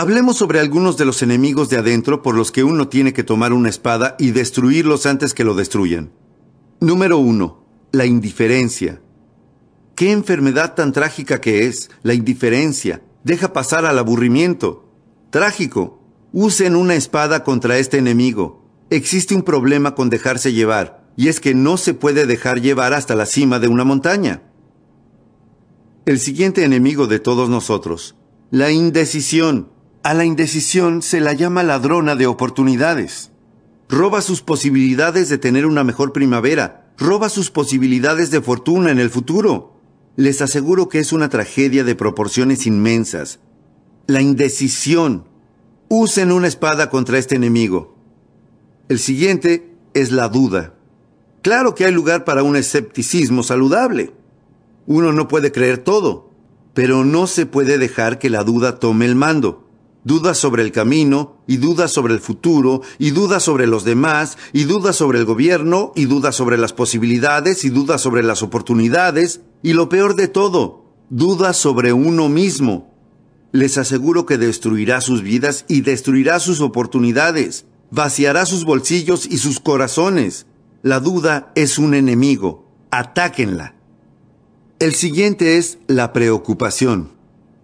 Hablemos sobre algunos de los enemigos de adentro por los que uno tiene que tomar una espada y destruirlos antes que lo destruyan. Número 1. La indiferencia. Qué enfermedad tan trágica que es, la indiferencia. Deja pasar al aburrimiento. Trágico. Usen una espada contra este enemigo. Existe un problema con dejarse llevar, y es que no se puede dejar llevar hasta la cima de una montaña. El siguiente enemigo de todos nosotros, la indecisión. A la indecisión se la llama ladrona de oportunidades. Roba sus posibilidades de tener una mejor primavera, roba sus posibilidades de fortuna en el futuro. Les aseguro que es una tragedia de proporciones inmensas. La indecisión. Usen una espada contra este enemigo. El siguiente es la duda. Claro que hay lugar para un escepticismo saludable. Uno no puede creer todo, pero no se puede dejar que la duda tome el mando dudas sobre el camino, y dudas sobre el futuro, y dudas sobre los demás, y dudas sobre el gobierno, y dudas sobre las posibilidades, y dudas sobre las oportunidades, y lo peor de todo, dudas sobre uno mismo. Les aseguro que destruirá sus vidas y destruirá sus oportunidades, vaciará sus bolsillos y sus corazones. La duda es un enemigo. Atáquenla. El siguiente es la preocupación.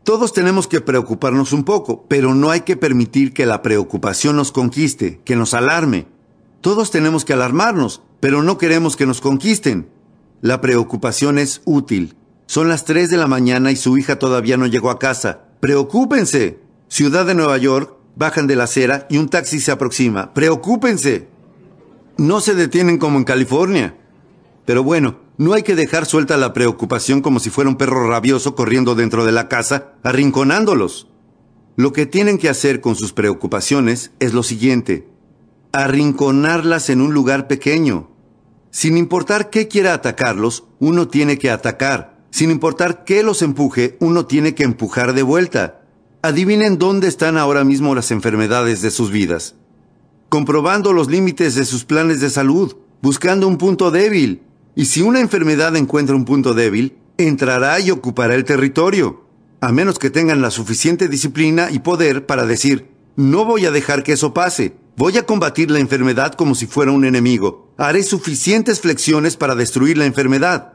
Todos tenemos que preocuparnos un poco, pero no hay que permitir que la preocupación nos conquiste, que nos alarme. Todos tenemos que alarmarnos, pero no queremos que nos conquisten. La preocupación es útil. Son las 3 de la mañana y su hija todavía no llegó a casa. ¡Preocúpense! Ciudad de Nueva York, bajan de la acera y un taxi se aproxima. ¡Preocúpense! No se detienen como en California. Pero bueno, no hay que dejar suelta la preocupación como si fuera un perro rabioso corriendo dentro de la casa, arrinconándolos. Lo que tienen que hacer con sus preocupaciones es lo siguiente. Arrinconarlas en un lugar pequeño. Sin importar qué quiera atacarlos, uno tiene que atacar. Sin importar qué los empuje, uno tiene que empujar de vuelta. Adivinen dónde están ahora mismo las enfermedades de sus vidas. Comprobando los límites de sus planes de salud, buscando un punto débil, y si una enfermedad encuentra un punto débil, entrará y ocupará el territorio, a menos que tengan la suficiente disciplina y poder para decir, no voy a dejar que eso pase, voy a combatir la enfermedad como si fuera un enemigo, haré suficientes flexiones para destruir la enfermedad.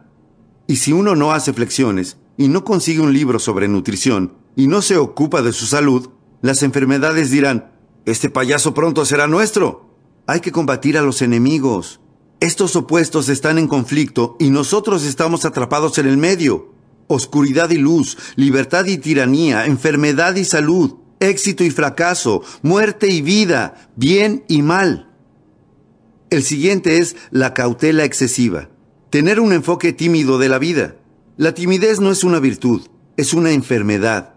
Y si uno no hace flexiones y no consigue un libro sobre nutrición y no se ocupa de su salud, las enfermedades dirán, este payaso pronto será nuestro. Hay que combatir a los enemigos. Estos opuestos están en conflicto y nosotros estamos atrapados en el medio. Oscuridad y luz, libertad y tiranía, enfermedad y salud, éxito y fracaso, muerte y vida, bien y mal. El siguiente es la cautela excesiva. Tener un enfoque tímido de la vida. La timidez no es una virtud, es una enfermedad.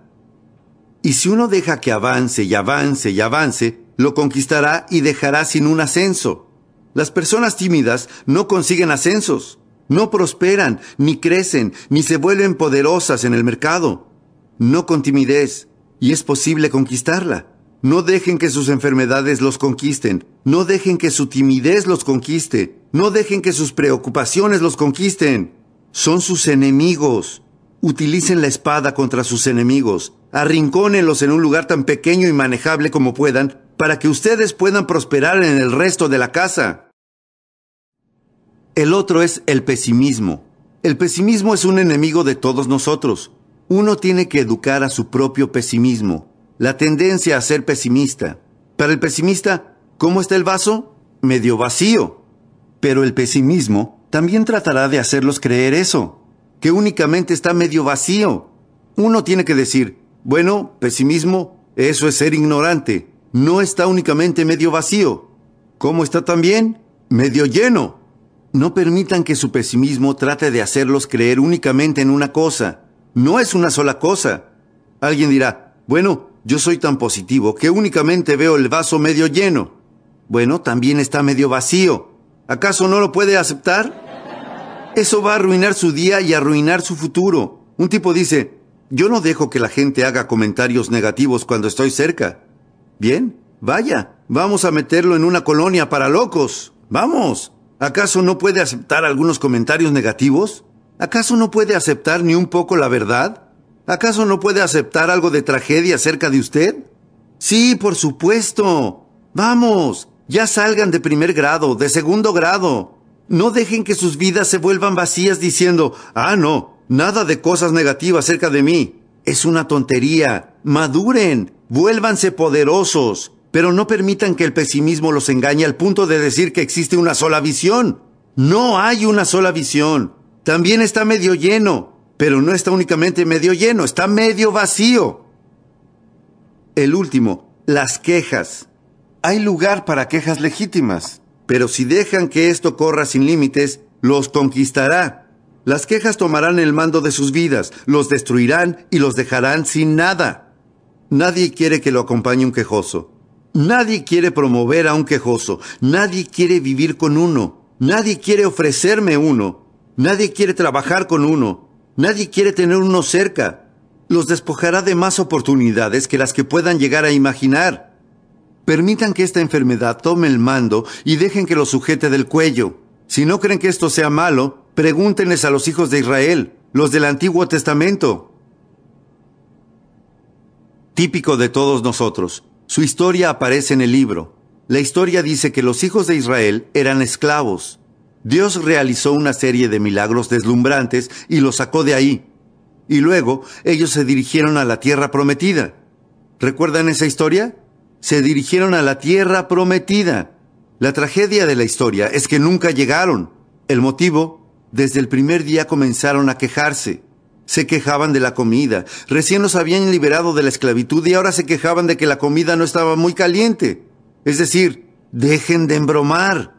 Y si uno deja que avance y avance y avance, lo conquistará y dejará sin un ascenso. Las personas tímidas no consiguen ascensos, no prosperan, ni crecen, ni se vuelven poderosas en el mercado. No con timidez, y es posible conquistarla. No dejen que sus enfermedades los conquisten, no dejen que su timidez los conquiste, no dejen que sus preocupaciones los conquisten. Son sus enemigos. Utilicen la espada contra sus enemigos, arrincónenlos en un lugar tan pequeño y manejable como puedan para que ustedes puedan prosperar en el resto de la casa. El otro es el pesimismo. El pesimismo es un enemigo de todos nosotros. Uno tiene que educar a su propio pesimismo, la tendencia a ser pesimista. Para el pesimista, ¿cómo está el vaso? Medio vacío. Pero el pesimismo también tratará de hacerlos creer eso, que únicamente está medio vacío. Uno tiene que decir, bueno, pesimismo, eso es ser ignorante. No está únicamente medio vacío. ¿Cómo está también? Medio lleno. No permitan que su pesimismo trate de hacerlos creer únicamente en una cosa. No es una sola cosa. Alguien dirá, bueno, yo soy tan positivo que únicamente veo el vaso medio lleno. Bueno, también está medio vacío. ¿Acaso no lo puede aceptar? Eso va a arruinar su día y arruinar su futuro. Un tipo dice, yo no dejo que la gente haga comentarios negativos cuando estoy cerca. Bien, vaya, vamos a meterlo en una colonia para locos. Vamos. ¿Acaso no puede aceptar algunos comentarios negativos? ¿Acaso no puede aceptar ni un poco la verdad? ¿Acaso no puede aceptar algo de tragedia cerca de usted? Sí, por supuesto. Vamos, ya salgan de primer grado, de segundo grado. No dejen que sus vidas se vuelvan vacías diciendo, ah, no, nada de cosas negativas cerca de mí. Es una tontería. Maduren, vuélvanse poderosos, pero no permitan que el pesimismo los engañe al punto de decir que existe una sola visión. No hay una sola visión. También está medio lleno, pero no está únicamente medio lleno, está medio vacío. El último, las quejas. Hay lugar para quejas legítimas, pero si dejan que esto corra sin límites, los conquistará. Las quejas tomarán el mando de sus vidas, los destruirán y los dejarán sin nada. Nadie quiere que lo acompañe un quejoso. Nadie quiere promover a un quejoso, nadie quiere vivir con uno, nadie quiere ofrecerme uno, nadie quiere trabajar con uno, nadie quiere tener uno cerca. Los despojará de más oportunidades que las que puedan llegar a imaginar. Permitan que esta enfermedad tome el mando y dejen que lo sujete del cuello. Si no creen que esto sea malo, pregúntenles a los hijos de Israel, los del Antiguo Testamento. Típico de todos nosotros. Su historia aparece en el libro. La historia dice que los hijos de Israel eran esclavos. Dios realizó una serie de milagros deslumbrantes y los sacó de ahí. Y luego ellos se dirigieron a la tierra prometida. ¿Recuerdan esa historia? Se dirigieron a la tierra prometida. La tragedia de la historia es que nunca llegaron. El motivo, desde el primer día comenzaron a quejarse. Se quejaban de la comida. Recién los habían liberado de la esclavitud y ahora se quejaban de que la comida no estaba muy caliente. Es decir, dejen de embromar.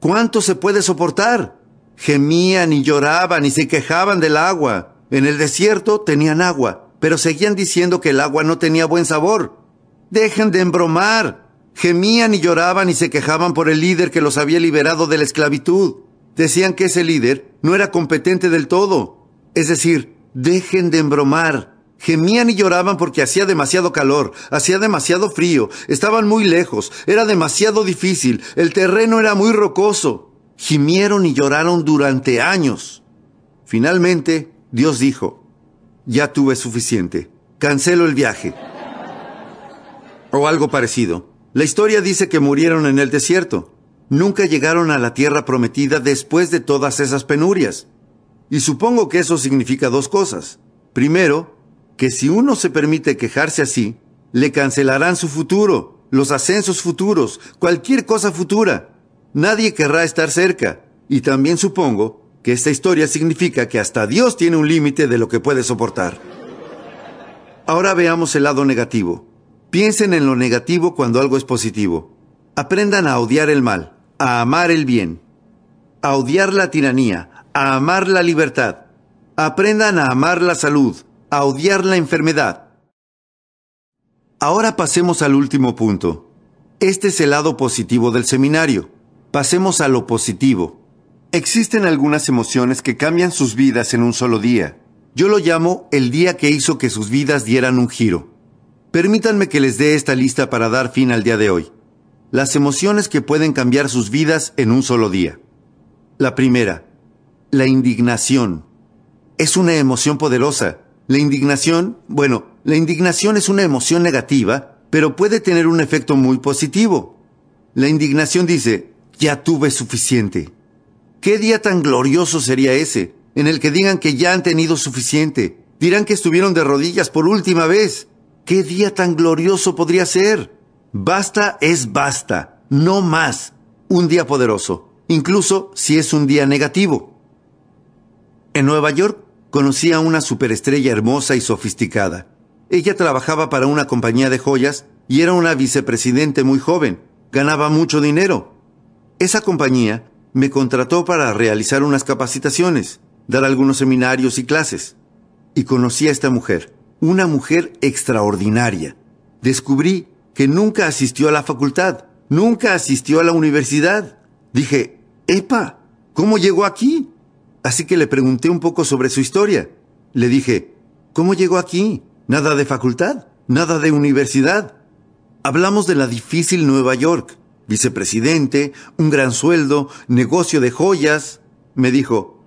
¿Cuánto se puede soportar? Gemían y lloraban y se quejaban del agua. En el desierto tenían agua, pero seguían diciendo que el agua no tenía buen sabor. Dejen de embromar. Gemían y lloraban y se quejaban por el líder que los había liberado de la esclavitud. Decían que ese líder no era competente del todo. Es decir, Dejen de embromar. Gemían y lloraban porque hacía demasiado calor, hacía demasiado frío, estaban muy lejos, era demasiado difícil, el terreno era muy rocoso. Gimieron y lloraron durante años. Finalmente, Dios dijo, ya tuve suficiente, cancelo el viaje. O algo parecido. La historia dice que murieron en el desierto. Nunca llegaron a la tierra prometida después de todas esas penurias. Y supongo que eso significa dos cosas. Primero, que si uno se permite quejarse así, le cancelarán su futuro, los ascensos futuros, cualquier cosa futura. Nadie querrá estar cerca. Y también supongo que esta historia significa que hasta Dios tiene un límite de lo que puede soportar. Ahora veamos el lado negativo. Piensen en lo negativo cuando algo es positivo. Aprendan a odiar el mal, a amar el bien, a odiar la tiranía, a amar la libertad. Aprendan a amar la salud, a odiar la enfermedad. Ahora pasemos al último punto. Este es el lado positivo del seminario. Pasemos a lo positivo. Existen algunas emociones que cambian sus vidas en un solo día. Yo lo llamo el día que hizo que sus vidas dieran un giro. Permítanme que les dé esta lista para dar fin al día de hoy. Las emociones que pueden cambiar sus vidas en un solo día. La primera, la indignación. Es una emoción poderosa. La indignación, bueno, la indignación es una emoción negativa, pero puede tener un efecto muy positivo. La indignación dice, ya tuve suficiente. ¿Qué día tan glorioso sería ese, en el que digan que ya han tenido suficiente? Dirán que estuvieron de rodillas por última vez. ¿Qué día tan glorioso podría ser? Basta es basta, no más. Un día poderoso, incluso si es un día negativo. En Nueva York conocí a una superestrella hermosa y sofisticada. Ella trabajaba para una compañía de joyas y era una vicepresidente muy joven. Ganaba mucho dinero. Esa compañía me contrató para realizar unas capacitaciones, dar algunos seminarios y clases. Y conocí a esta mujer, una mujer extraordinaria. Descubrí que nunca asistió a la facultad, nunca asistió a la universidad. Dije, Epa, ¿cómo llegó aquí? así que le pregunté un poco sobre su historia. Le dije, ¿cómo llegó aquí? Nada de facultad, nada de universidad. Hablamos de la difícil Nueva York, vicepresidente, un gran sueldo, negocio de joyas. Me dijo,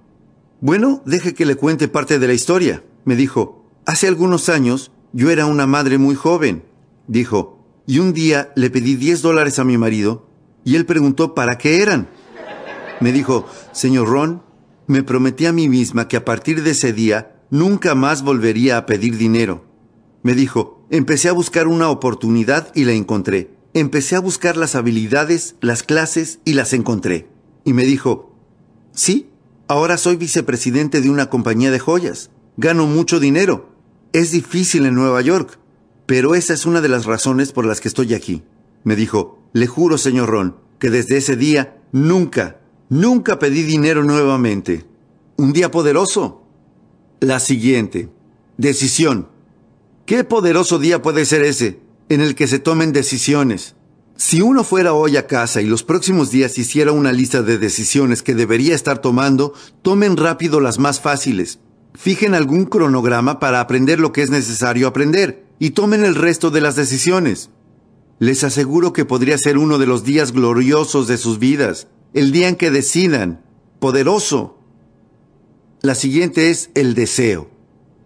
bueno, deje que le cuente parte de la historia. Me dijo, hace algunos años yo era una madre muy joven. Dijo, y un día le pedí 10 dólares a mi marido y él preguntó para qué eran. Me dijo, señor Ron, me prometí a mí misma que a partir de ese día nunca más volvería a pedir dinero. Me dijo, empecé a buscar una oportunidad y la encontré. Empecé a buscar las habilidades, las clases y las encontré. Y me dijo, sí, ahora soy vicepresidente de una compañía de joyas. Gano mucho dinero. Es difícil en Nueva York, pero esa es una de las razones por las que estoy aquí. Me dijo, le juro, señor Ron, que desde ese día nunca Nunca pedí dinero nuevamente. Un día poderoso. La siguiente. Decisión. ¿Qué poderoso día puede ser ese en el que se tomen decisiones? Si uno fuera hoy a casa y los próximos días hiciera una lista de decisiones que debería estar tomando, tomen rápido las más fáciles. Fijen algún cronograma para aprender lo que es necesario aprender y tomen el resto de las decisiones. Les aseguro que podría ser uno de los días gloriosos de sus vidas el día en que decidan, poderoso. La siguiente es el deseo.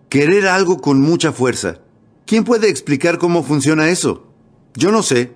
Querer algo con mucha fuerza. ¿Quién puede explicar cómo funciona eso? Yo no sé.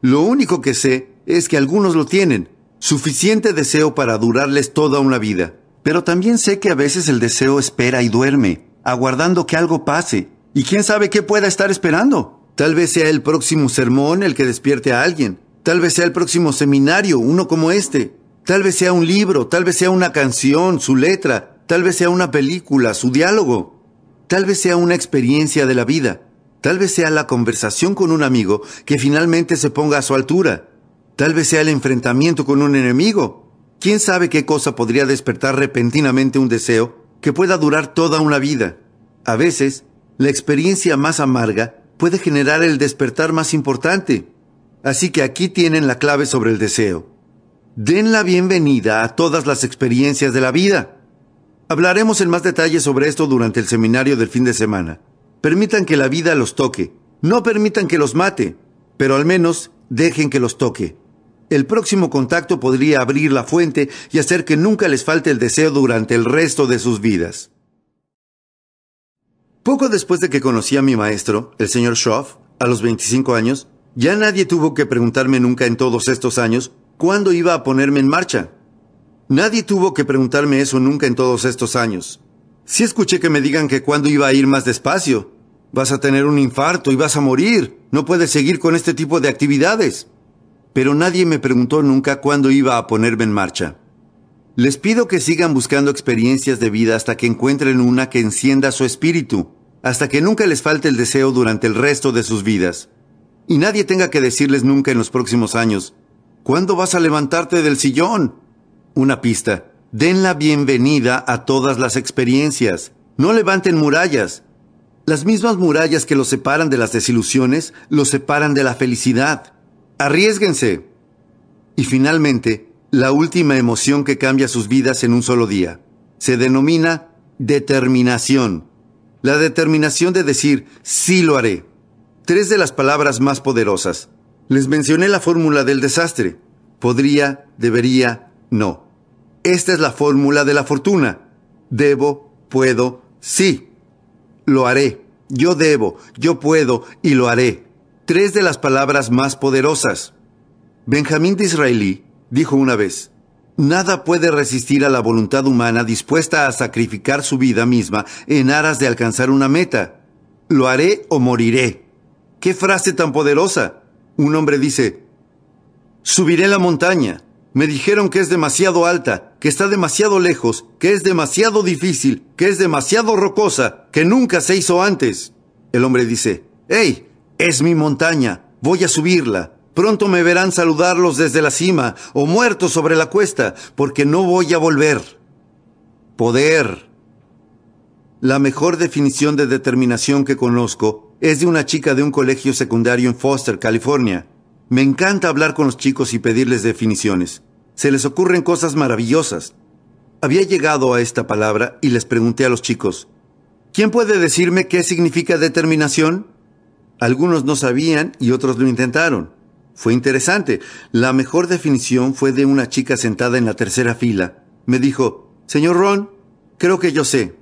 Lo único que sé es que algunos lo tienen, suficiente deseo para durarles toda una vida. Pero también sé que a veces el deseo espera y duerme, aguardando que algo pase, y quién sabe qué pueda estar esperando. Tal vez sea el próximo sermón el que despierte a alguien, Tal vez sea el próximo seminario, uno como este. Tal vez sea un libro, tal vez sea una canción, su letra, tal vez sea una película, su diálogo. Tal vez sea una experiencia de la vida. Tal vez sea la conversación con un amigo que finalmente se ponga a su altura. Tal vez sea el enfrentamiento con un enemigo. ¿Quién sabe qué cosa podría despertar repentinamente un deseo que pueda durar toda una vida? A veces, la experiencia más amarga puede generar el despertar más importante, Así que aquí tienen la clave sobre el deseo. Den la bienvenida a todas las experiencias de la vida. Hablaremos en más detalle sobre esto durante el seminario del fin de semana. Permitan que la vida los toque. No permitan que los mate, pero al menos dejen que los toque. El próximo contacto podría abrir la fuente y hacer que nunca les falte el deseo durante el resto de sus vidas. Poco después de que conocí a mi maestro, el señor Schoff, a los 25 años, ya nadie tuvo que preguntarme nunca en todos estos años cuándo iba a ponerme en marcha. Nadie tuvo que preguntarme eso nunca en todos estos años. Sí escuché que me digan que cuándo iba a ir más despacio. Vas a tener un infarto y vas a morir. No puedes seguir con este tipo de actividades. Pero nadie me preguntó nunca cuándo iba a ponerme en marcha. Les pido que sigan buscando experiencias de vida hasta que encuentren una que encienda su espíritu, hasta que nunca les falte el deseo durante el resto de sus vidas y nadie tenga que decirles nunca en los próximos años, ¿cuándo vas a levantarte del sillón? Una pista, den la bienvenida a todas las experiencias, no levanten murallas. Las mismas murallas que los separan de las desilusiones, los separan de la felicidad. Arriesguense. Y finalmente, la última emoción que cambia sus vidas en un solo día. Se denomina determinación. La determinación de decir, sí lo haré tres de las palabras más poderosas. Les mencioné la fórmula del desastre. Podría, debería, no. Esta es la fórmula de la fortuna. Debo, puedo, sí. Lo haré. Yo debo, yo puedo y lo haré. Tres de las palabras más poderosas. Benjamín Israelí dijo una vez, Nada puede resistir a la voluntad humana dispuesta a sacrificar su vida misma en aras de alcanzar una meta. Lo haré o moriré. ¡Qué frase tan poderosa! Un hombre dice, subiré la montaña. Me dijeron que es demasiado alta, que está demasiado lejos, que es demasiado difícil, que es demasiado rocosa, que nunca se hizo antes. El hombre dice, ¡Ey! Es mi montaña, voy a subirla. Pronto me verán saludarlos desde la cima o muertos sobre la cuesta, porque no voy a volver. Poder. La mejor definición de determinación que conozco es de una chica de un colegio secundario en Foster, California. Me encanta hablar con los chicos y pedirles definiciones. Se les ocurren cosas maravillosas. Había llegado a esta palabra y les pregunté a los chicos, ¿quién puede decirme qué significa determinación? Algunos no sabían y otros lo intentaron. Fue interesante. La mejor definición fue de una chica sentada en la tercera fila. Me dijo, Señor Ron, creo que yo sé.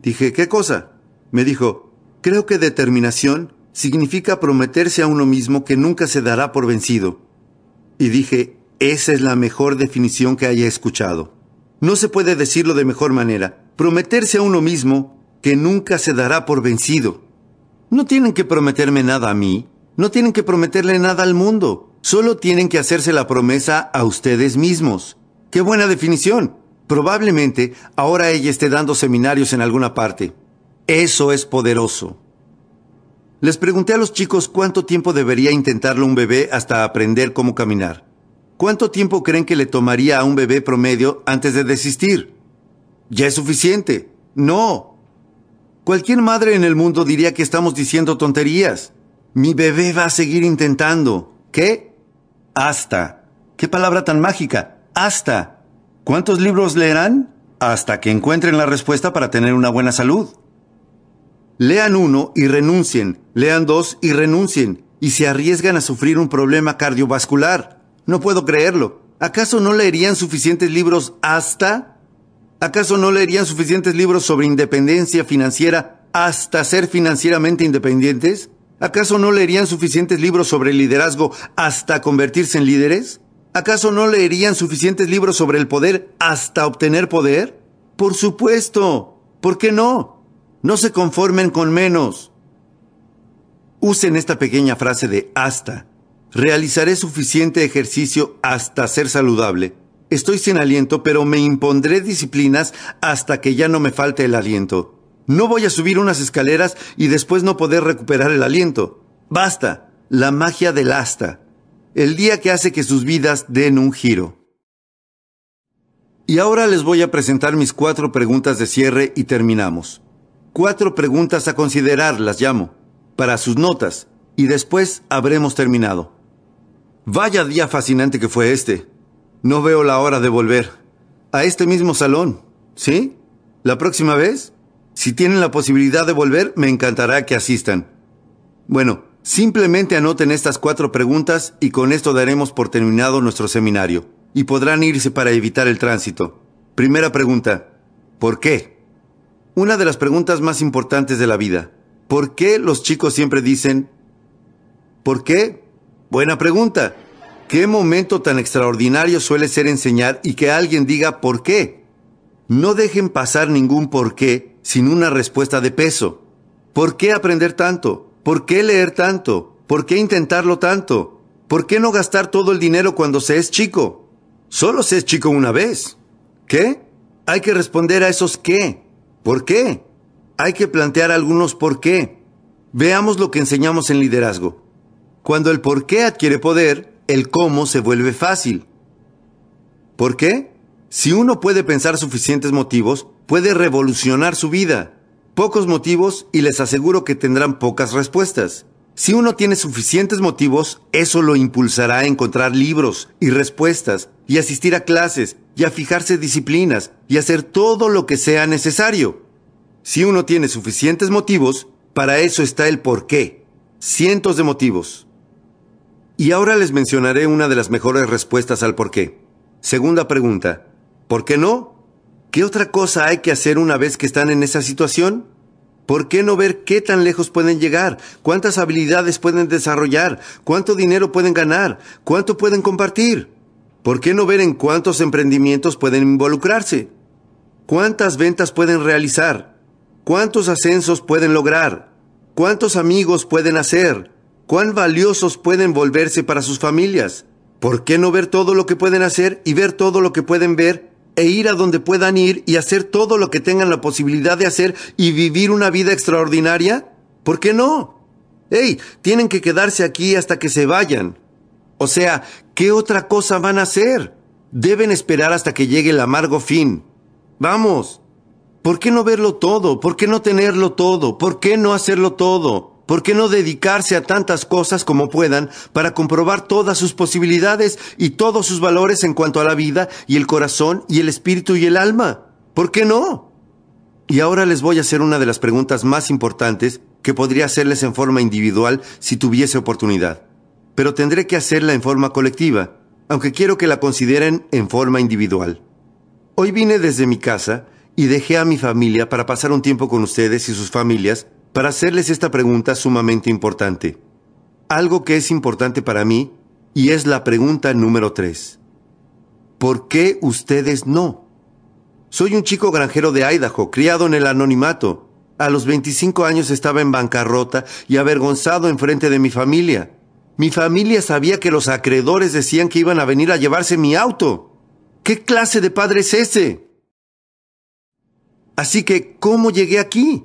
Dije, ¿qué cosa? Me dijo, Creo que determinación significa prometerse a uno mismo que nunca se dará por vencido. Y dije, esa es la mejor definición que haya escuchado. No se puede decirlo de mejor manera. Prometerse a uno mismo que nunca se dará por vencido. No tienen que prometerme nada a mí, no tienen que prometerle nada al mundo, solo tienen que hacerse la promesa a ustedes mismos. ¡Qué buena definición! Probablemente ahora ella esté dando seminarios en alguna parte. Eso es poderoso. Les pregunté a los chicos cuánto tiempo debería intentarlo un bebé hasta aprender cómo caminar. ¿Cuánto tiempo creen que le tomaría a un bebé promedio antes de desistir? ¿Ya es suficiente? No. Cualquier madre en el mundo diría que estamos diciendo tonterías. Mi bebé va a seguir intentando. ¿Qué? Hasta. ¿Qué palabra tan mágica? Hasta. ¿Cuántos libros leerán? Hasta que encuentren la respuesta para tener una buena salud. Lean uno y renuncien, lean dos y renuncien, y se arriesgan a sufrir un problema cardiovascular. No puedo creerlo. ¿Acaso no leerían suficientes libros hasta? ¿Acaso no leerían suficientes libros sobre independencia financiera hasta ser financieramente independientes? ¿Acaso no leerían suficientes libros sobre liderazgo hasta convertirse en líderes? ¿Acaso no leerían suficientes libros sobre el poder hasta obtener poder? Por supuesto. ¿Por qué no? No se conformen con menos. Usen esta pequeña frase de hasta. Realizaré suficiente ejercicio hasta ser saludable. Estoy sin aliento, pero me impondré disciplinas hasta que ya no me falte el aliento. No voy a subir unas escaleras y después no poder recuperar el aliento. Basta. La magia del hasta. El día que hace que sus vidas den un giro. Y ahora les voy a presentar mis cuatro preguntas de cierre y terminamos. Cuatro preguntas a considerar las llamo, para sus notas, y después habremos terminado. Vaya día fascinante que fue este. No veo la hora de volver. A este mismo salón, ¿sí? La próxima vez, si tienen la posibilidad de volver, me encantará que asistan. Bueno, simplemente anoten estas cuatro preguntas y con esto daremos por terminado nuestro seminario. Y podrán irse para evitar el tránsito. Primera pregunta, ¿por qué? Una de las preguntas más importantes de la vida. ¿Por qué los chicos siempre dicen, ¿por qué? Buena pregunta. ¿Qué momento tan extraordinario suele ser enseñar y que alguien diga por qué? No dejen pasar ningún por qué sin una respuesta de peso. ¿Por qué aprender tanto? ¿Por qué leer tanto? ¿Por qué intentarlo tanto? ¿Por qué no gastar todo el dinero cuando se es chico? Solo se es chico una vez. ¿Qué? Hay que responder a esos qué. ¿Por qué? Hay que plantear algunos por qué. Veamos lo que enseñamos en liderazgo. Cuando el por qué adquiere poder, el cómo se vuelve fácil. ¿Por qué? Si uno puede pensar suficientes motivos, puede revolucionar su vida. Pocos motivos y les aseguro que tendrán pocas respuestas. Si uno tiene suficientes motivos, eso lo impulsará a encontrar libros y respuestas, y asistir a clases, y a fijarse disciplinas, y hacer todo lo que sea necesario. Si uno tiene suficientes motivos, para eso está el por qué. Cientos de motivos. Y ahora les mencionaré una de las mejores respuestas al por qué. Segunda pregunta. ¿Por qué no? ¿Qué otra cosa hay que hacer una vez que están en esa situación? ¿Por qué no ver qué tan lejos pueden llegar? ¿Cuántas habilidades pueden desarrollar? ¿Cuánto dinero pueden ganar? ¿Cuánto pueden compartir? ¿Por qué no ver en cuántos emprendimientos pueden involucrarse? ¿Cuántas ventas pueden realizar? ¿Cuántos ascensos pueden lograr? ¿Cuántos amigos pueden hacer? ¿Cuán valiosos pueden volverse para sus familias? ¿Por qué no ver todo lo que pueden hacer y ver todo lo que pueden ver e ir a donde puedan ir y hacer todo lo que tengan la posibilidad de hacer y vivir una vida extraordinaria? ¿Por qué no? ¡Ey! Tienen que quedarse aquí hasta que se vayan. O sea, ¿qué otra cosa van a hacer? Deben esperar hasta que llegue el amargo fin. Vamos. ¿Por qué no verlo todo? ¿Por qué no tenerlo todo? ¿Por qué no hacerlo todo? ¿Por qué no dedicarse a tantas cosas como puedan para comprobar todas sus posibilidades y todos sus valores en cuanto a la vida y el corazón y el espíritu y el alma? ¿Por qué no? Y ahora les voy a hacer una de las preguntas más importantes que podría hacerles en forma individual si tuviese oportunidad. Pero tendré que hacerla en forma colectiva, aunque quiero que la consideren en forma individual. Hoy vine desde mi casa y dejé a mi familia para pasar un tiempo con ustedes y sus familias para hacerles esta pregunta sumamente importante. Algo que es importante para mí y es la pregunta número 3. ¿Por qué ustedes no? Soy un chico granjero de Idaho, criado en el anonimato. A los 25 años estaba en bancarrota y avergonzado enfrente de mi familia. Mi familia sabía que los acreedores decían que iban a venir a llevarse mi auto. ¿Qué clase de padre es ese? Así que, ¿cómo llegué aquí?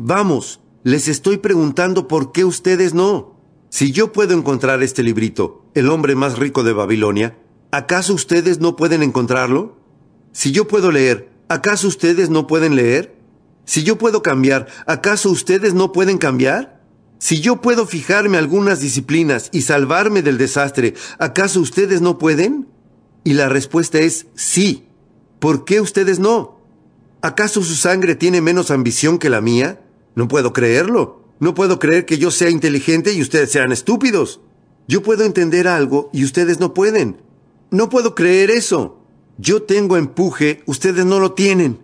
Vamos, les estoy preguntando por qué ustedes no. Si yo puedo encontrar este librito, El hombre más rico de Babilonia, ¿acaso ustedes no pueden encontrarlo? Si yo puedo leer, ¿acaso ustedes no pueden leer? Si yo puedo cambiar, ¿acaso ustedes no pueden cambiar? Si yo puedo fijarme algunas disciplinas y salvarme del desastre, ¿acaso ustedes no pueden? Y la respuesta es sí. ¿Por qué ustedes no? ¿Acaso su sangre tiene menos ambición que la mía? No puedo creerlo. No puedo creer que yo sea inteligente y ustedes sean estúpidos. Yo puedo entender algo y ustedes no pueden. No puedo creer eso. Yo tengo empuje, ustedes no lo tienen.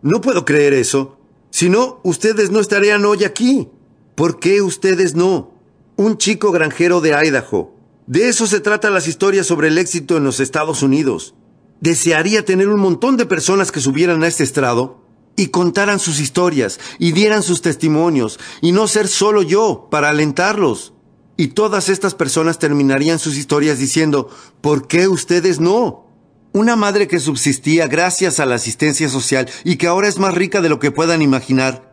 No puedo creer eso. Si no, ustedes no estarían hoy aquí. ¿Por qué ustedes no? Un chico granjero de Idaho. De eso se tratan las historias sobre el éxito en los Estados Unidos. Desearía tener un montón de personas que subieran a este estrado y contaran sus historias y dieran sus testimonios y no ser solo yo para alentarlos. Y todas estas personas terminarían sus historias diciendo, ¿por qué ustedes no? Una madre que subsistía gracias a la asistencia social y que ahora es más rica de lo que puedan imaginar.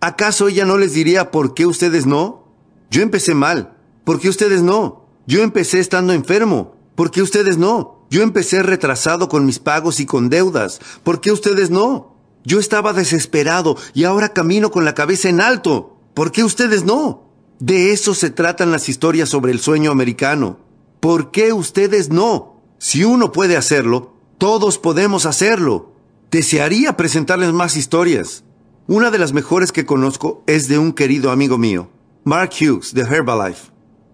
¿Acaso ella no les diría por qué ustedes no? Yo empecé mal, ¿por qué ustedes no? Yo empecé estando enfermo, ¿por qué ustedes no? Yo empecé retrasado con mis pagos y con deudas, ¿por qué ustedes no? Yo estaba desesperado y ahora camino con la cabeza en alto. ¿Por qué ustedes no? De eso se tratan las historias sobre el sueño americano. ¿Por qué ustedes no? Si uno puede hacerlo, todos podemos hacerlo. Desearía presentarles más historias. Una de las mejores que conozco es de un querido amigo mío, Mark Hughes, de Herbalife.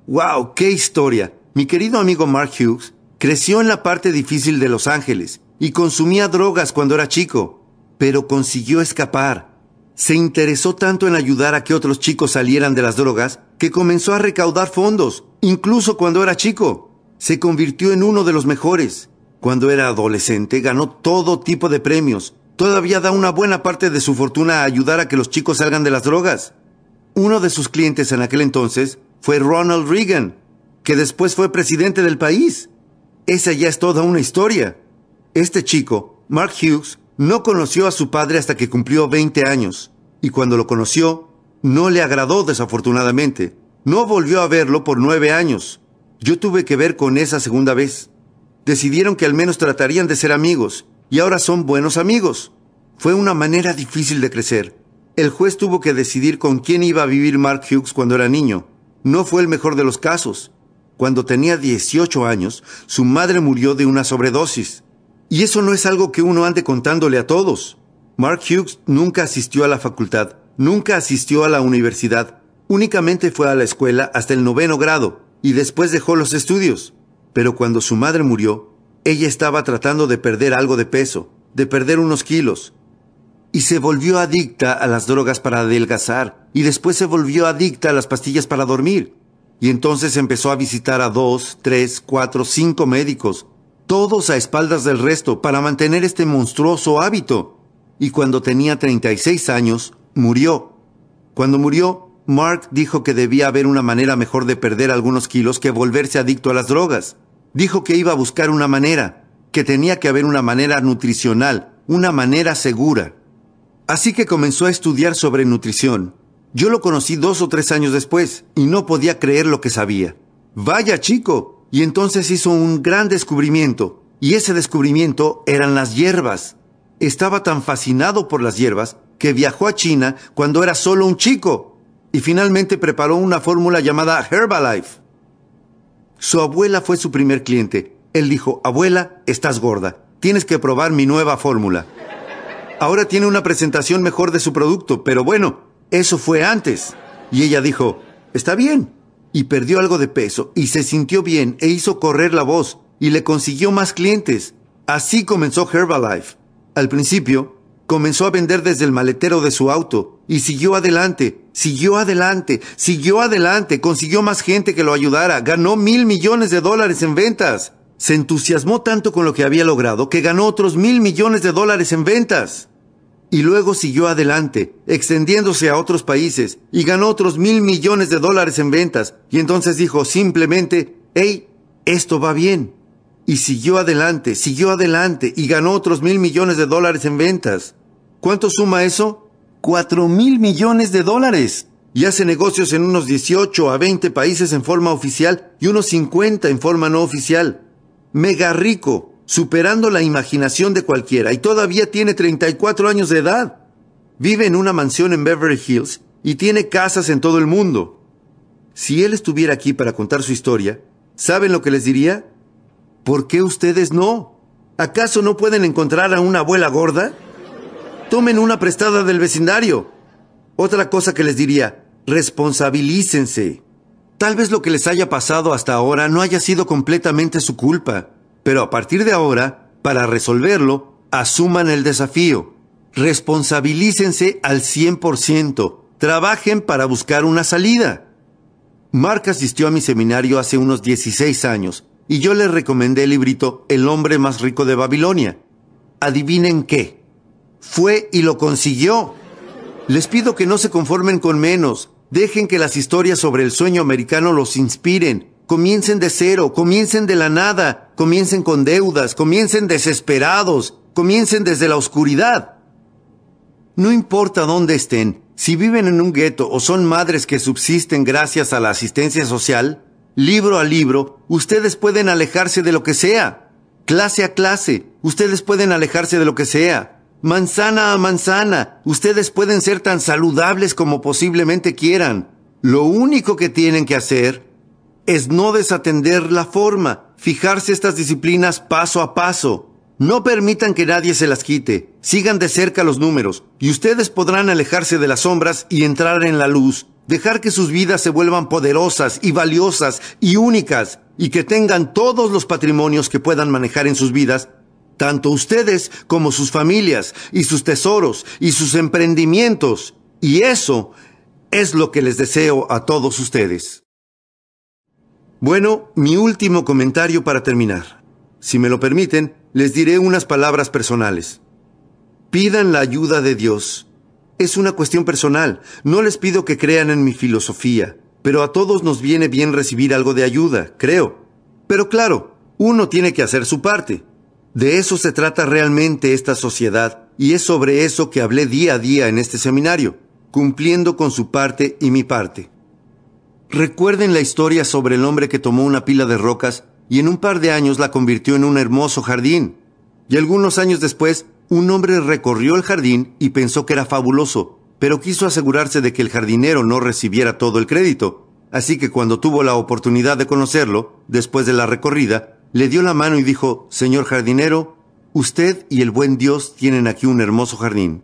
¡Wow! ¡Qué historia! Mi querido amigo Mark Hughes creció en la parte difícil de Los Ángeles y consumía drogas cuando era chico pero consiguió escapar. Se interesó tanto en ayudar a que otros chicos salieran de las drogas que comenzó a recaudar fondos, incluso cuando era chico. Se convirtió en uno de los mejores. Cuando era adolescente ganó todo tipo de premios. Todavía da una buena parte de su fortuna a ayudar a que los chicos salgan de las drogas. Uno de sus clientes en aquel entonces fue Ronald Reagan, que después fue presidente del país. Esa ya es toda una historia. Este chico, Mark Hughes, no conoció a su padre hasta que cumplió 20 años, y cuando lo conoció, no le agradó desafortunadamente. No volvió a verlo por nueve años. Yo tuve que ver con esa segunda vez. Decidieron que al menos tratarían de ser amigos, y ahora son buenos amigos. Fue una manera difícil de crecer. El juez tuvo que decidir con quién iba a vivir Mark Hughes cuando era niño. No fue el mejor de los casos. Cuando tenía 18 años, su madre murió de una sobredosis. Y eso no es algo que uno ande contándole a todos. Mark Hughes nunca asistió a la facultad, nunca asistió a la universidad, únicamente fue a la escuela hasta el noveno grado y después dejó los estudios. Pero cuando su madre murió, ella estaba tratando de perder algo de peso, de perder unos kilos. Y se volvió adicta a las drogas para adelgazar, y después se volvió adicta a las pastillas para dormir. Y entonces empezó a visitar a dos, tres, cuatro, cinco médicos, todos a espaldas del resto, para mantener este monstruoso hábito. Y cuando tenía 36 años, murió. Cuando murió, Mark dijo que debía haber una manera mejor de perder algunos kilos que volverse adicto a las drogas. Dijo que iba a buscar una manera, que tenía que haber una manera nutricional, una manera segura. Así que comenzó a estudiar sobre nutrición. Yo lo conocí dos o tres años después y no podía creer lo que sabía. Vaya chico, y entonces hizo un gran descubrimiento, y ese descubrimiento eran las hierbas. Estaba tan fascinado por las hierbas que viajó a China cuando era solo un chico y finalmente preparó una fórmula llamada Herbalife. Su abuela fue su primer cliente. Él dijo, abuela, estás gorda, tienes que probar mi nueva fórmula. Ahora tiene una presentación mejor de su producto, pero bueno, eso fue antes. Y ella dijo, está bien, y perdió algo de peso y se sintió bien e hizo correr la voz y le consiguió más clientes. Así comenzó Herbalife. Al principio, comenzó a vender desde el maletero de su auto y siguió adelante, siguió adelante, siguió adelante, consiguió más gente que lo ayudara, ganó mil millones de dólares en ventas. Se entusiasmó tanto con lo que había logrado que ganó otros mil millones de dólares en ventas y luego siguió adelante, extendiéndose a otros países y ganó otros mil millones de dólares en ventas. Y entonces dijo simplemente, hey, esto va bien. Y siguió adelante, siguió adelante y ganó otros mil millones de dólares en ventas. ¿Cuánto suma eso? Cuatro mil millones de dólares. Y hace negocios en unos 18 a 20 países en forma oficial y unos 50 en forma no oficial. Mega rico superando la imaginación de cualquiera, y todavía tiene 34 años de edad. Vive en una mansión en Beverly Hills y tiene casas en todo el mundo. Si él estuviera aquí para contar su historia, ¿saben lo que les diría? ¿Por qué ustedes no? ¿Acaso no pueden encontrar a una abuela gorda? Tomen una prestada del vecindario. Otra cosa que les diría, responsabilícense. Tal vez lo que les haya pasado hasta ahora no haya sido completamente su culpa. Pero a partir de ahora, para resolverlo, asuman el desafío. Responsabilícense al 100%. Trabajen para buscar una salida. Mark asistió a mi seminario hace unos 16 años y yo le recomendé el librito El hombre más rico de Babilonia. Adivinen qué. Fue y lo consiguió. Les pido que no se conformen con menos. Dejen que las historias sobre el sueño americano los inspiren. Comiencen de cero, comiencen de la nada, comiencen con deudas, comiencen desesperados, comiencen desde la oscuridad. No importa dónde estén, si viven en un gueto o son madres que subsisten gracias a la asistencia social, libro a libro, ustedes pueden alejarse de lo que sea. Clase a clase, ustedes pueden alejarse de lo que sea. Manzana a manzana, ustedes pueden ser tan saludables como posiblemente quieran. Lo único que tienen que hacer es no desatender la forma, fijarse estas disciplinas paso a paso. No permitan que nadie se las quite. Sigan de cerca los números y ustedes podrán alejarse de las sombras y entrar en la luz. Dejar que sus vidas se vuelvan poderosas y valiosas y únicas y que tengan todos los patrimonios que puedan manejar en sus vidas, tanto ustedes como sus familias y sus tesoros y sus emprendimientos. Y eso es lo que les deseo a todos ustedes. Bueno, mi último comentario para terminar. Si me lo permiten, les diré unas palabras personales. Pidan la ayuda de Dios. Es una cuestión personal. No les pido que crean en mi filosofía, pero a todos nos viene bien recibir algo de ayuda, creo. Pero claro, uno tiene que hacer su parte. De eso se trata realmente esta sociedad, y es sobre eso que hablé día a día en este seminario, cumpliendo con su parte y mi parte. Recuerden la historia sobre el hombre que tomó una pila de rocas y en un par de años la convirtió en un hermoso jardín. Y algunos años después, un hombre recorrió el jardín y pensó que era fabuloso, pero quiso asegurarse de que el jardinero no recibiera todo el crédito. Así que cuando tuvo la oportunidad de conocerlo, después de la recorrida, le dio la mano y dijo, Señor jardinero, usted y el buen Dios tienen aquí un hermoso jardín.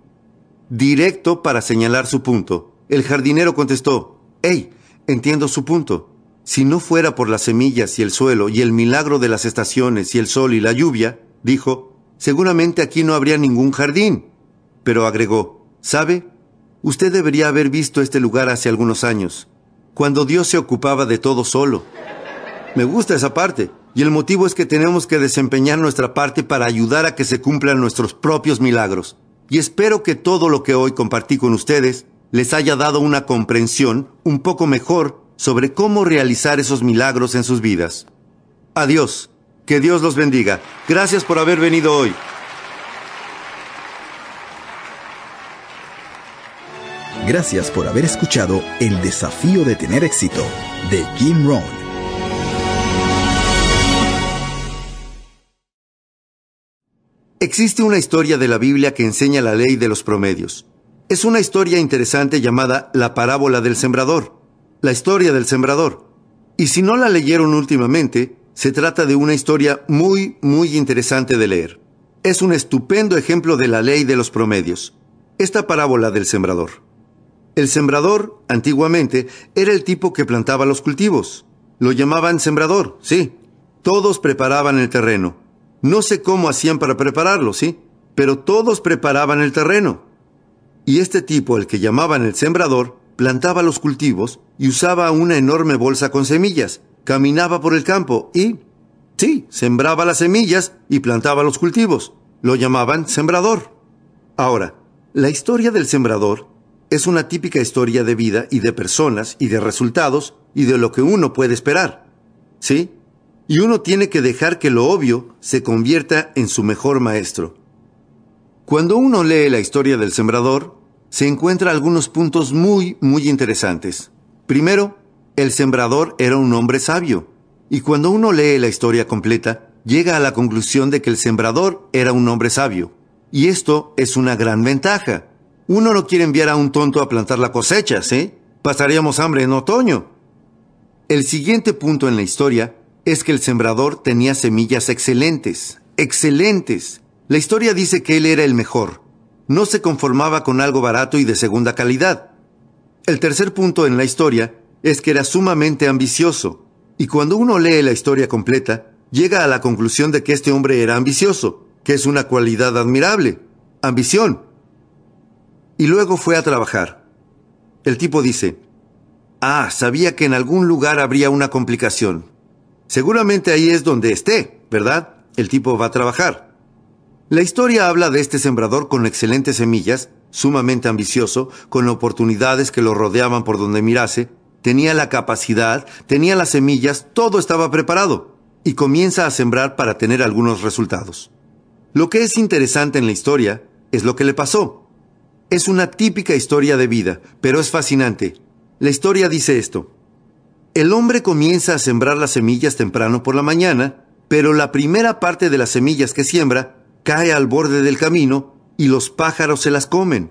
Directo para señalar su punto. El jardinero contestó, ¡Hey! Entiendo su punto. Si no fuera por las semillas y el suelo y el milagro de las estaciones y el sol y la lluvia, dijo, seguramente aquí no habría ningún jardín. Pero agregó, ¿sabe? Usted debería haber visto este lugar hace algunos años, cuando Dios se ocupaba de todo solo. Me gusta esa parte, y el motivo es que tenemos que desempeñar nuestra parte para ayudar a que se cumplan nuestros propios milagros. Y espero que todo lo que hoy compartí con ustedes les haya dado una comprensión un poco mejor sobre cómo realizar esos milagros en sus vidas. Adiós. Que Dios los bendiga. Gracias por haber venido hoy. Gracias por haber escuchado El desafío de tener éxito de Jim Rohn. Existe una historia de la Biblia que enseña la ley de los promedios es una historia interesante llamada La parábola del sembrador, la historia del sembrador. Y si no la leyeron últimamente, se trata de una historia muy, muy interesante de leer. Es un estupendo ejemplo de la ley de los promedios. Esta parábola del sembrador. El sembrador, antiguamente, era el tipo que plantaba los cultivos. Lo llamaban sembrador, sí. Todos preparaban el terreno. No sé cómo hacían para prepararlo, sí, pero todos preparaban el terreno. Y este tipo, el que llamaban el sembrador, plantaba los cultivos y usaba una enorme bolsa con semillas. Caminaba por el campo y... Sí, sembraba las semillas y plantaba los cultivos. Lo llamaban sembrador. Ahora, la historia del sembrador es una típica historia de vida y de personas y de resultados y de lo que uno puede esperar. ¿Sí? Y uno tiene que dejar que lo obvio se convierta en su mejor maestro. Cuando uno lee la historia del sembrador, se encuentra algunos puntos muy, muy interesantes. Primero, el sembrador era un hombre sabio, y cuando uno lee la historia completa, llega a la conclusión de que el sembrador era un hombre sabio. Y esto es una gran ventaja. Uno no quiere enviar a un tonto a plantar la cosecha, ¿sí? Pasaríamos hambre en otoño. El siguiente punto en la historia es que el sembrador tenía semillas excelentes, excelentes. La historia dice que él era el mejor, no se conformaba con algo barato y de segunda calidad. El tercer punto en la historia es que era sumamente ambicioso, y cuando uno lee la historia completa, llega a la conclusión de que este hombre era ambicioso, que es una cualidad admirable, ambición. Y luego fue a trabajar. El tipo dice, ah, sabía que en algún lugar habría una complicación. Seguramente ahí es donde esté, ¿verdad? El tipo va a trabajar. La historia habla de este sembrador con excelentes semillas, sumamente ambicioso, con oportunidades que lo rodeaban por donde mirase, tenía la capacidad, tenía las semillas, todo estaba preparado, y comienza a sembrar para tener algunos resultados. Lo que es interesante en la historia es lo que le pasó. Es una típica historia de vida, pero es fascinante. La historia dice esto. El hombre comienza a sembrar las semillas temprano por la mañana, pero la primera parte de las semillas que siembra cae al borde del camino y los pájaros se las comen.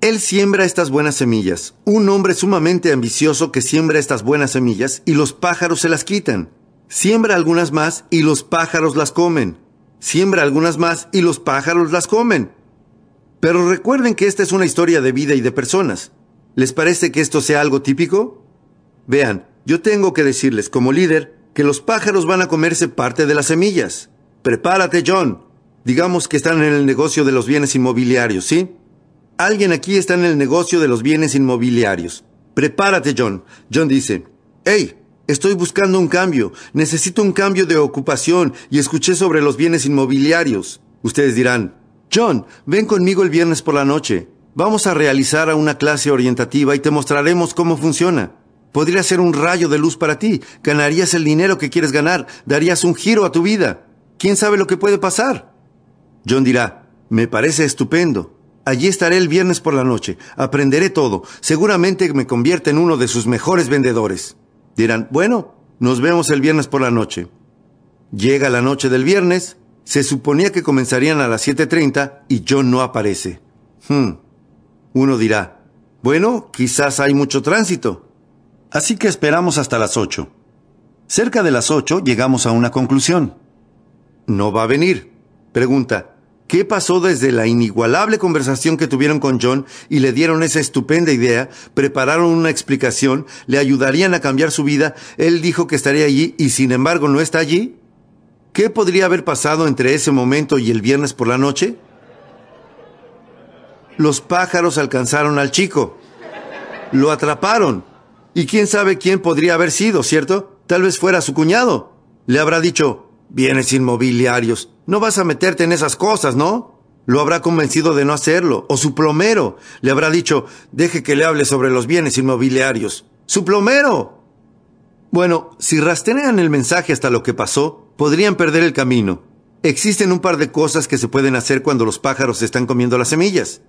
Él siembra estas buenas semillas, un hombre sumamente ambicioso que siembra estas buenas semillas y los pájaros se las quitan. Siembra algunas más y los pájaros las comen. Siembra algunas más y los pájaros las comen. Pero recuerden que esta es una historia de vida y de personas. ¿Les parece que esto sea algo típico? Vean, yo tengo que decirles como líder que los pájaros van a comerse parte de las semillas. Prepárate, John. Digamos que están en el negocio de los bienes inmobiliarios, ¿sí? Alguien aquí está en el negocio de los bienes inmobiliarios. Prepárate, John. John dice, hey, estoy buscando un cambio, necesito un cambio de ocupación y escuché sobre los bienes inmobiliarios. Ustedes dirán, John, ven conmigo el viernes por la noche. Vamos a realizar a una clase orientativa y te mostraremos cómo funciona. Podría ser un rayo de luz para ti. Ganarías el dinero que quieres ganar. Darías un giro a tu vida. ¿Quién sabe lo que puede pasar? John dirá, me parece estupendo. Allí estaré el viernes por la noche. Aprenderé todo. Seguramente me convierte en uno de sus mejores vendedores. Dirán, bueno, nos vemos el viernes por la noche. Llega la noche del viernes. Se suponía que comenzarían a las 7.30 y John no aparece. Hmm. Uno dirá, bueno, quizás hay mucho tránsito. Así que esperamos hasta las 8. Cerca de las 8 llegamos a una conclusión. No va a venir. Pregunta, qué pasó desde la inigualable conversación que tuvieron con John y le dieron esa estupenda idea, prepararon una explicación, le ayudarían a cambiar su vida, él dijo que estaría allí y sin embargo no está allí. ¿Qué podría haber pasado entre ese momento y el viernes por la noche? Los pájaros alcanzaron al chico. Lo atraparon. Y quién sabe quién podría haber sido, ¿cierto? Tal vez fuera su cuñado. Le habrá dicho, bienes inmobiliarios, no vas a meterte en esas cosas, ¿no? Lo habrá convencido de no hacerlo, o su plomero le habrá dicho, deje que le hable sobre los bienes inmobiliarios. ¡Su plomero! Bueno, si rastrean el mensaje hasta lo que pasó, podrían perder el camino. Existen un par de cosas que se pueden hacer cuando los pájaros están comiendo las semillas.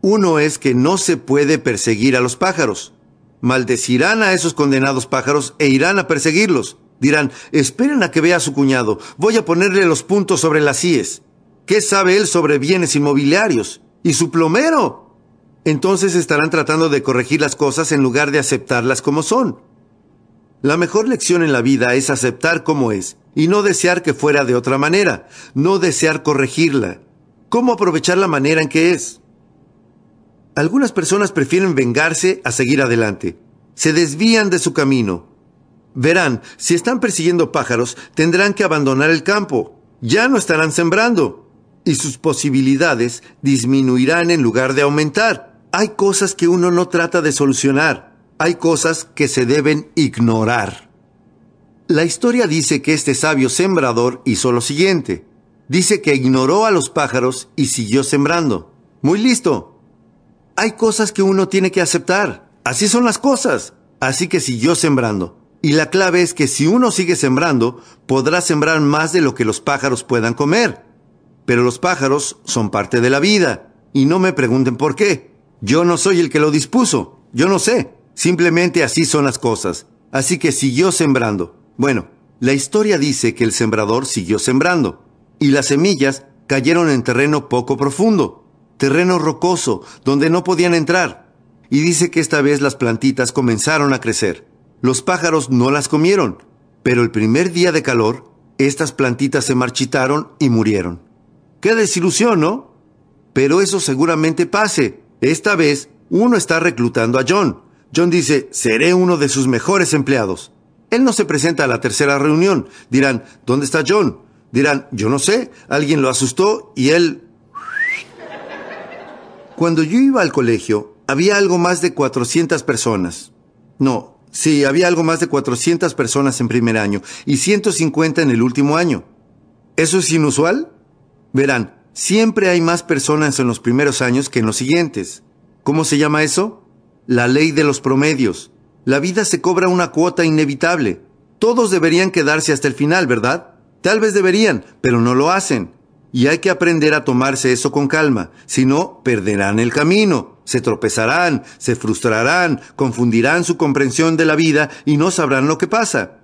Uno es que no se puede perseguir a los pájaros. Maldecirán a esos condenados pájaros e irán a perseguirlos. Dirán, esperen a que vea a su cuñado, voy a ponerle los puntos sobre las IES. ¿Qué sabe él sobre bienes inmobiliarios? ¿Y su plomero? Entonces estarán tratando de corregir las cosas en lugar de aceptarlas como son. La mejor lección en la vida es aceptar como es y no desear que fuera de otra manera, no desear corregirla. ¿Cómo aprovechar la manera en que es? Algunas personas prefieren vengarse a seguir adelante. Se desvían de su camino, Verán, si están persiguiendo pájaros, tendrán que abandonar el campo. Ya no estarán sembrando. Y sus posibilidades disminuirán en lugar de aumentar. Hay cosas que uno no trata de solucionar. Hay cosas que se deben ignorar. La historia dice que este sabio sembrador hizo lo siguiente. Dice que ignoró a los pájaros y siguió sembrando. Muy listo. Hay cosas que uno tiene que aceptar. Así son las cosas. Así que siguió sembrando y la clave es que si uno sigue sembrando, podrá sembrar más de lo que los pájaros puedan comer. Pero los pájaros son parte de la vida, y no me pregunten por qué. Yo no soy el que lo dispuso, yo no sé. Simplemente así son las cosas. Así que siguió sembrando. Bueno, la historia dice que el sembrador siguió sembrando, y las semillas cayeron en terreno poco profundo, terreno rocoso, donde no podían entrar. Y dice que esta vez las plantitas comenzaron a crecer los pájaros no las comieron, pero el primer día de calor, estas plantitas se marchitaron y murieron. Qué desilusión, ¿no? Pero eso seguramente pase. Esta vez, uno está reclutando a John. John dice, seré uno de sus mejores empleados. Él no se presenta a la tercera reunión. Dirán, ¿dónde está John? Dirán, yo no sé, alguien lo asustó y él... Cuando yo iba al colegio, había algo más de 400 personas. No, Sí, había algo más de 400 personas en primer año y 150 en el último año. ¿Eso es inusual? Verán, siempre hay más personas en los primeros años que en los siguientes. ¿Cómo se llama eso? La ley de los promedios. La vida se cobra una cuota inevitable. Todos deberían quedarse hasta el final, ¿verdad? Tal vez deberían, pero no lo hacen. Y hay que aprender a tomarse eso con calma, si no, perderán el camino. Se tropezarán, se frustrarán, confundirán su comprensión de la vida y no sabrán lo que pasa.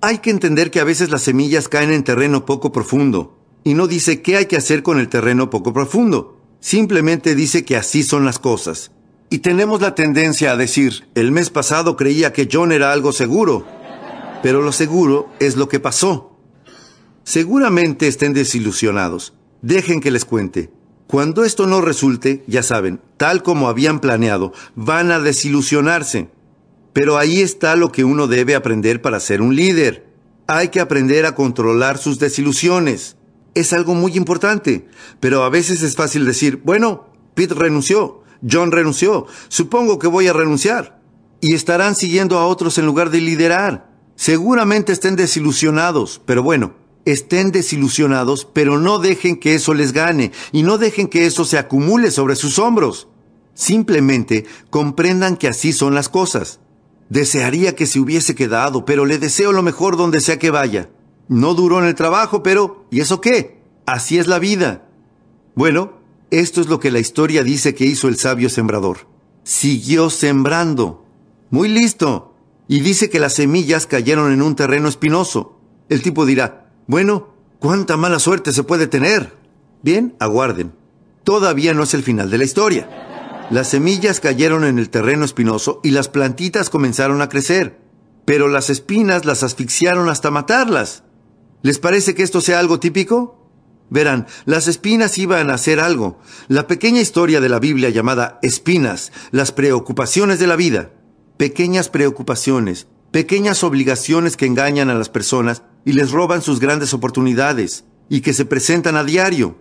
Hay que entender que a veces las semillas caen en terreno poco profundo, y no dice qué hay que hacer con el terreno poco profundo, simplemente dice que así son las cosas. Y tenemos la tendencia a decir, el mes pasado creía que John era algo seguro, pero lo seguro es lo que pasó. Seguramente estén desilusionados. Dejen que les cuente. Cuando esto no resulte, ya saben, tal como habían planeado, van a desilusionarse. Pero ahí está lo que uno debe aprender para ser un líder. Hay que aprender a controlar sus desilusiones. Es algo muy importante, pero a veces es fácil decir, bueno, Pete renunció, John renunció, supongo que voy a renunciar. Y estarán siguiendo a otros en lugar de liderar. Seguramente estén desilusionados, pero bueno, estén desilusionados, pero no dejen que eso les gane y no dejen que eso se acumule sobre sus hombros. Simplemente comprendan que así son las cosas. Desearía que se hubiese quedado, pero le deseo lo mejor donde sea que vaya. No duró en el trabajo, pero ¿y eso qué? Así es la vida. Bueno, esto es lo que la historia dice que hizo el sabio sembrador. Siguió sembrando. Muy listo. Y dice que las semillas cayeron en un terreno espinoso. El tipo dirá, bueno, ¿cuánta mala suerte se puede tener? Bien, aguarden. Todavía no es el final de la historia. Las semillas cayeron en el terreno espinoso y las plantitas comenzaron a crecer, pero las espinas las asfixiaron hasta matarlas. ¿Les parece que esto sea algo típico? Verán, las espinas iban a hacer algo. La pequeña historia de la Biblia llamada Espinas, las preocupaciones de la vida. Pequeñas preocupaciones, pequeñas obligaciones que engañan a las personas y les roban sus grandes oportunidades y que se presentan a diario.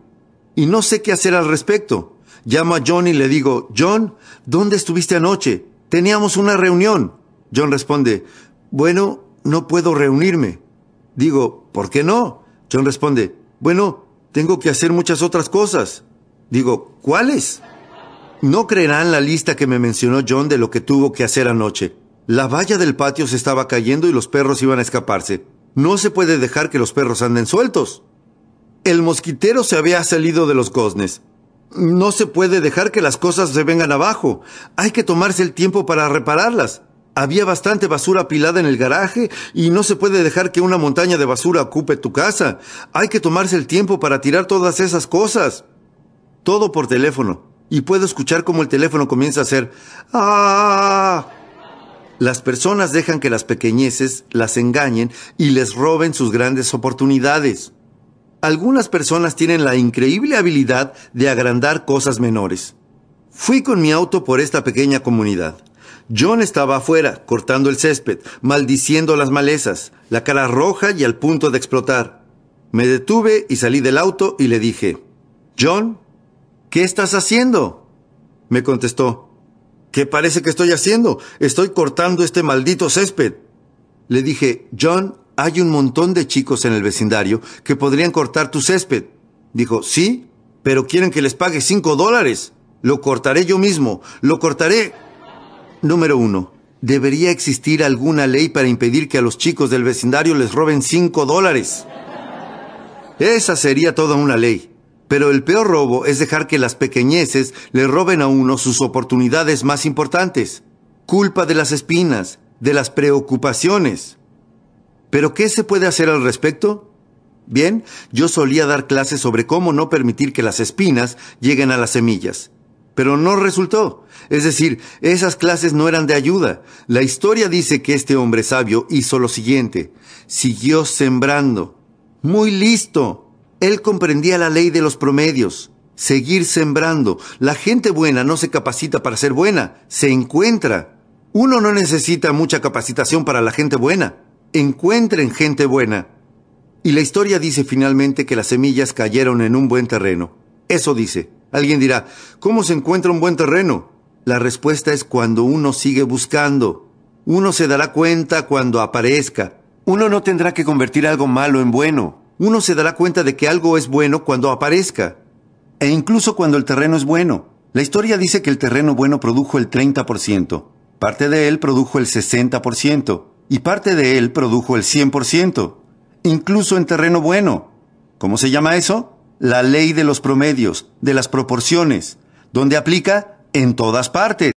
Y no sé qué hacer al respecto. Llamo a John y le digo, John, ¿dónde estuviste anoche? Teníamos una reunión. John responde, bueno, no puedo reunirme. Digo, ¿por qué no? John responde, bueno, tengo que hacer muchas otras cosas. Digo, ¿cuáles? No creerán la lista que me mencionó John de lo que tuvo que hacer anoche. La valla del patio se estaba cayendo y los perros iban a escaparse. No se puede dejar que los perros anden sueltos. El mosquitero se había salido de los goznes. No se puede dejar que las cosas se vengan abajo. Hay que tomarse el tiempo para repararlas. Había bastante basura apilada en el garaje y no se puede dejar que una montaña de basura ocupe tu casa. Hay que tomarse el tiempo para tirar todas esas cosas. Todo por teléfono. Y puedo escuchar cómo el teléfono comienza a hacer... ¡Ah! Las personas dejan que las pequeñeces las engañen y les roben sus grandes oportunidades. Algunas personas tienen la increíble habilidad de agrandar cosas menores. Fui con mi auto por esta pequeña comunidad. John estaba afuera, cortando el césped, maldiciendo las malezas, la cara roja y al punto de explotar. Me detuve y salí del auto y le dije, John, ¿qué estás haciendo? Me contestó, ¿Qué parece que estoy haciendo? Estoy cortando este maldito césped. Le dije, John, hay un montón de chicos en el vecindario que podrían cortar tu césped. Dijo, sí, pero quieren que les pague cinco dólares. Lo cortaré yo mismo, lo cortaré. Número uno, debería existir alguna ley para impedir que a los chicos del vecindario les roben cinco dólares. Esa sería toda una ley. Pero el peor robo es dejar que las pequeñeces le roben a uno sus oportunidades más importantes. Culpa de las espinas, de las preocupaciones. ¿Pero qué se puede hacer al respecto? Bien, yo solía dar clases sobre cómo no permitir que las espinas lleguen a las semillas. Pero no resultó. Es decir, esas clases no eran de ayuda. La historia dice que este hombre sabio hizo lo siguiente. Siguió sembrando. Muy listo. Él comprendía la ley de los promedios. Seguir sembrando. La gente buena no se capacita para ser buena, se encuentra. Uno no necesita mucha capacitación para la gente buena. Encuentren gente buena. Y la historia dice finalmente que las semillas cayeron en un buen terreno. Eso dice. Alguien dirá, ¿cómo se encuentra un buen terreno? La respuesta es cuando uno sigue buscando. Uno se dará cuenta cuando aparezca. Uno no tendrá que convertir algo malo en bueno uno se dará cuenta de que algo es bueno cuando aparezca, e incluso cuando el terreno es bueno. La historia dice que el terreno bueno produjo el 30%, parte de él produjo el 60% y parte de él produjo el 100%, incluso en terreno bueno. ¿Cómo se llama eso? La ley de los promedios, de las proporciones, donde aplica en todas partes.